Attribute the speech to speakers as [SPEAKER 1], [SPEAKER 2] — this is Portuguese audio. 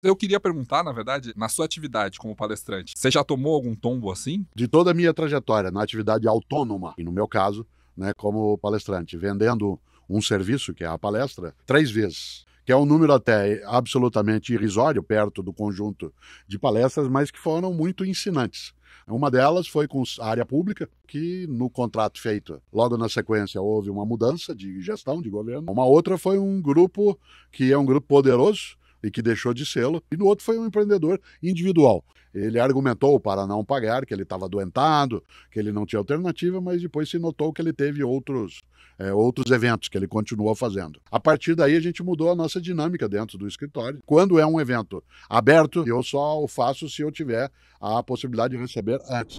[SPEAKER 1] Eu queria perguntar, na verdade, na sua atividade como palestrante,
[SPEAKER 2] você já tomou algum tombo assim? De toda a minha trajetória na atividade autônoma, e no meu caso, né, como palestrante, vendendo um serviço, que é a palestra, três vezes. Que é um número até absolutamente irrisório, perto do conjunto de palestras, mas que foram muito ensinantes. Uma delas foi com a área pública, que no contrato feito logo na sequência houve uma mudança de gestão de governo. Uma outra foi um grupo que é um grupo poderoso, e que deixou de sê-lo, e no outro foi um empreendedor individual. Ele argumentou para não pagar, que ele estava adoentado, que ele não tinha alternativa, mas depois se notou que ele teve outros, é, outros eventos que ele continuou fazendo. A partir daí, a gente mudou a nossa dinâmica dentro do escritório. Quando é um evento aberto, eu só o faço se eu tiver a possibilidade de receber antes.